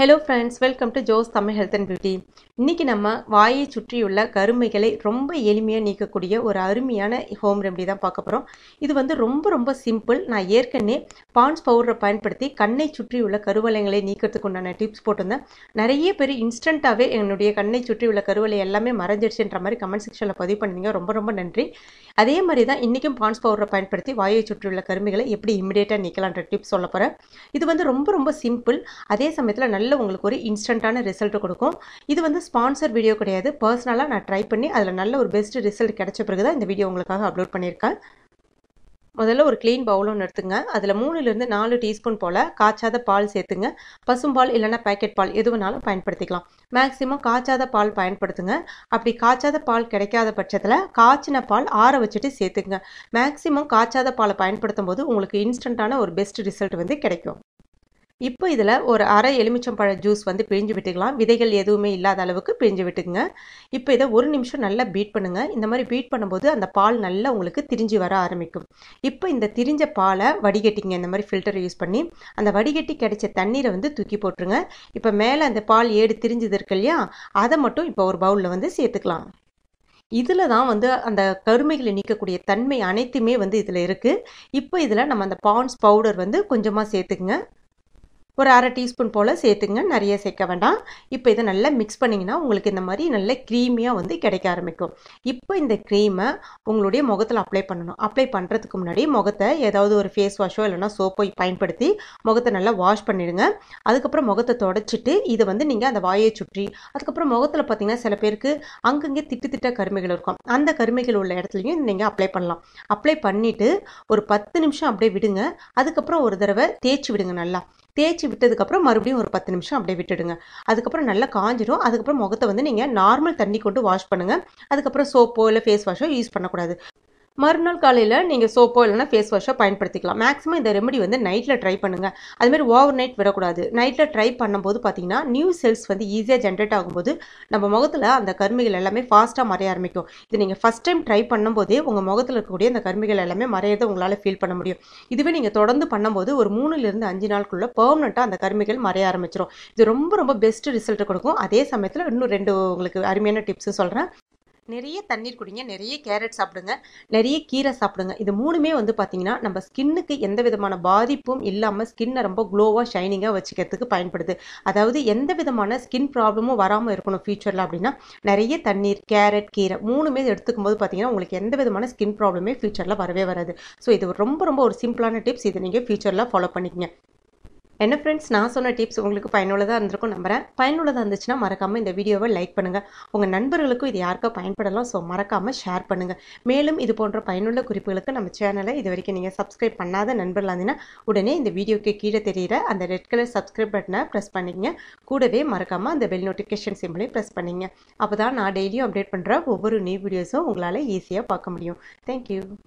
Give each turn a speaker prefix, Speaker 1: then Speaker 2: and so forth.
Speaker 1: hello friends welcome to Jo's Tamil health and beauty இன்றைக்கி நம்ம வாயை சுற்றியுள்ள கருமைகளை ரொம்ப எளிமையாக நீக்கக்கூடிய ஒரு அருமையான ஹோம் ரெமடி தான் பார்க்க போகிறோம் இது வந்து ரொம்ப ரொம்ப சிம்பிள் நான் ஏற்கனவே பான்ஸ் பவுடரை பயன்படுத்தி கண்ணை சுற்றியுள்ள கருவலைகளை நீக்கிறதுக்கு உண்டான டிப்ஸ் போட்டிருந்தேன் நிறைய பேர் இன்ஸ்டண்ட்டாகவே என்னுடைய கண்ணை சுற்றியுள்ள கருவலை எல்லாமே மறைஞ்சிடுச்சுன்ற மாதிரி கமெண்ட் செக்ஷனில் பதிவு பண்ணிங்க ரொம்ப ரொம்ப நன்றி அதே மாதிரி தான் இன்றைக்கும் பான்ஸ் பவுடரை பயன்படுத்தி வாயை சுற்றியுள்ள கருமைகளை எப்படி இமிடியேட்டாக நீக்கலான்ற டிப்ஸ் சொல்ல போகிறேன் இது வந்து ரொம்ப ரொம்ப சிம்பிள் அதே சமயத்தில் நல்ல செல்லில் உங்களுக்கு ஒரு இன்ஸ்டண்ட்டான ரிசல்ட் கொடுக்கும் இது வந்து ஸ்பான்சர் வீடியோ கிடையாது பர்சனலாக நான் ட்ரை பண்ணி அதில் நல்ல ஒரு பெஸ்ட் ரிசல்ட் கிடைச்ச பிறகு தான் இந்த வீடியோ உங்களுக்காக அப்லோட் பண்ணியிருக்கேன் முதல்ல ஒரு க்ளீன் பவுல் ஒன்று எடுத்துங்க அதில் மூணுலேருந்து நாலு டீஸ்பூன் போல் காய்ச்சாத பால் சேர்த்துங்க பசும்பால் இல்லைனா பேக்கெட் பால் எது வேணாலும் பயன்படுத்திக்கலாம் மேக்ஸிமம் காய்ச்சாத பால் பயன்படுத்துங்க அப்படி காய்ச்சாத பால் கிடைக்காத பட்சத்தில் காய்ச்சின பால் ஆற வச்சுட்டு சேர்த்துங்க மேக்ஸிமம் காய்ச்சாத பாலை பயன்படுத்தும் போது உங்களுக்கு இன்ஸ்டண்ட்டான ஒரு பெஸ்ட் ரிசல்ட் வந்து கிடைக்கும் இப்போ இதில் ஒரு அரை எலுமிச்சம்பழ ஜூஸ் வந்து பிழிஞ்சு விட்டுக்கலாம் விதைகள் எதுவுமே இல்லாத அளவுக்கு பிழிஞ்சு விட்டுக்குங்க இப்போ இதை ஒரு நிமிஷம் நல்லா பீட் பண்ணுங்கள் இந்த மாதிரி பீட் பண்ணும்போது அந்த பால் நல்லா உங்களுக்கு திரிஞ்சு வர ஆரம்பிக்கும் இப்போ இந்த திரிஞ்ச பாலை வடிகட்டிங்க இந்த மாதிரி ஃபில்டரை யூஸ் பண்ணி அந்த வடிகட்டி கிடைச்ச தண்ணீரை வந்து தூக்கி போட்டுருங்க இப்போ மேலே அந்த பால் ஏடு திரிஞ்சது இருக்கு இல்லையா அதை மட்டும் இப்போ ஒரு பவுலில் வந்து சேர்த்துக்கலாம் இதில் தான் வந்து அந்த கருமைகளை நீக்கக்கூடிய தன்மை அனைத்துமே வந்து இதில் இருக்குது இப்போ இதில் நம்ம அந்த பான்ஸ் பவுடர் வந்து கொஞ்சமாக சேர்த்துக்குங்க ஒரு அரை டீஸ்பூன் போல் சேர்த்துங்க நிறைய சேர்க்க வேண்டாம் இப்போ இதை நல்லா மிக்ஸ் பண்ணிங்கன்னா உங்களுக்கு இந்த மாதிரி நல்ல க்ரீமியாக வந்து கிடைக்க ஆரம்பிக்கும் இப்போ இந்த க்ரீமை உங்களுடைய முகத்தில் அப்ளை பண்ணணும் அப்ளை பண்ணுறதுக்கு முன்னாடி முகத்தை ஏதாவது ஒரு ஃபேஸ் வாஷோ இல்லைனா சோப்போ பயன்படுத்தி முகத்தை நல்லா வாஷ் பண்ணிவிடுங்க அதுக்கப்புறம் முகத்தை தொடச்சிட்டு இதை வந்து நீங்கள் அந்த வாயை சுற்றி அதுக்கப்புறம் முகத்தில் பார்த்தீங்கன்னா சில பேருக்கு அங்கங்கே திட்டு திட்ட கருமைகள் இருக்கும் அந்த கருமைகள் உள்ள இடத்துலையும் நீங்கள் அப்ளை பண்ணலாம் அப்ளை பண்ணிவிட்டு ஒரு பத்து நிமிஷம் அப்படியே விடுங்க அதுக்கப்புறம் ஒரு தடவை தேய்ச்சி விடுங்க நல்லா தேய்ச்சி விட்டதுக்கப்புறம் மறுபடியும் ஒரு பத்து நிமிஷம் அப்படியே விட்டுடுங்க அதுக்கப்புறம் நல்லா காஞ்சிடும் அதுக்கப்புறம் முகத்தை வந்து நீங்கள் நார்மல் தண்ணி கொண்டு வாஷ் பண்ணுங்கள் அதுக்கப்புறம் சோப்போ இல்லை ஃபேஸ் வாஷோ யூஸ் பண்ணக்கூடாது மறுநாள் காலையில் நீங்கள் சோப்போ இல்லைனா ஃபேஸ் வாஷோ பயன்படுத்திக்கலாம் மேக்ஸிமம் இந்த ரெமெடி வந்து நைட்டில் ட்ரை பண்ணுங்கள் அதுமாதிரி ஓவர் நைட் விடக்கூடாது நைட்டில் ட்ரை பண்ணும்போது பார்த்தீங்கன்னா நியூ செல்ஸ் வந்து ஈஸியாக ஜென்ரேட் ஆகும்போது நம்ம முகத்தில் அந்த கருமிகள் எல்லாமே ஃபாஸ்ட்டாக மறைய ஆரம்பிக்கும் இது நீங்கள் ஃபஸ்ட் டைம் ட்ரை பண்ணும்போதே உங்கள் முகத்தில் இருக்கக்கூடிய அந்த கருமிகள் எல்லாமே மறையதை உங்களால் ஃபீல் பண்ண முடியும் இதுவே நீங்கள் தொடர்ந்து பண்ணும்போது ஒரு மூணுலேருந்து அஞ்சு நாளுக்குள்ளே பெர்மனெண்ட்டாக அந்த கருமிகள் மறைய ஆரம்பிச்சிடும் இது ரொம்ப ரொம்ப பெஸ்ட் ரிசல்ட் கொடுக்கும் அதே சமயத்தில் இன்னும் ரெண்டு உங்களுக்கு அருமையான டிப்ஸும் சொல்கிறேன் நிறைய தண்ணீர் குடிங்க நிறைய கேரட் சாப்பிடுங்க நிறைய கீரை சாப்பிடுங்க இது மூணுமே வந்து பார்த்தீங்கன்னா நம்ம ஸ்கின்னுக்கு எந்த விதமான பாதிப்பும் இல்லாமல் ஸ்கின்னை ரொம்ப க்ளோவாக ஷைனிங்காக வச்சுக்கிறதுக்கு பயன்படுது அதாவது எந்த விதமான ஸ்கின் ப்ராப்ளமும் வராமல் இருக்கணும் ஃபியூச்சரில் அப்படின்னா நிறைய தண்ணீர் கேரட் கீரை மூணுமே எடுத்துக்கும் போது பார்த்தீங்கன்னா உங்களுக்கு எந்த விதமான ஸ்கின் ப்ராப்ளமே ஃபியூச்சரில் வரவே வராது ஸோ இது ரொம்ப ரொம்ப ஒரு சிம்பிளான டிப்ஸ் இதை நீங்கள் ஃபியூச்சரில் ஃபாலோ பண்ணிக்கங்க என்ன ஃப்ரெண்ட்ஸ் நான் சொன்ன டிப்ஸ் உங்களுக்கு பயனுள்ளதாக இருந்திருக்கும் நம்புகிறேன் பயனுள்ளதாக இருந்துச்சுன்னா மறக்காமல் இந்த வீடியோவை லைக் பண்ணுங்கள் உங்கள் நண்பர்களுக்கும் இது யாருக்கோ பயன்படலாம் ஸோ மறக்காமல் ஷேர் பண்ணுங்கள் மேலும் இது போன்ற பயனுள்ள குறிப்புகளுக்கு நம்ம சேனலை இது வரைக்கும் நீங்கள் சப்ஸ்கிரைப் பண்ணாத நண்பர்களாக இருந்தீங்கன்னா உடனே இந்த வீடியோக்கு கீழே தெரிகிற அந்த ரெட் கலர் சப்ஸ்கிரைப் பட்டனை ப்ரெஸ் பண்ணிங்க கூடவே மறக்காமல் அந்த பெல் நோட்டிஃபிகேஷன் சிம்பிளையும் ப்ரெஸ் பண்ணிங்க அப்போ தான் நான் டெய்லியும் அப்டேட் பண்ணுற ஒவ்வொரு நியூ வீடியோஸும் உங்களால் ஈஸியாக பார்க்க முடியும் தேங்க்யூ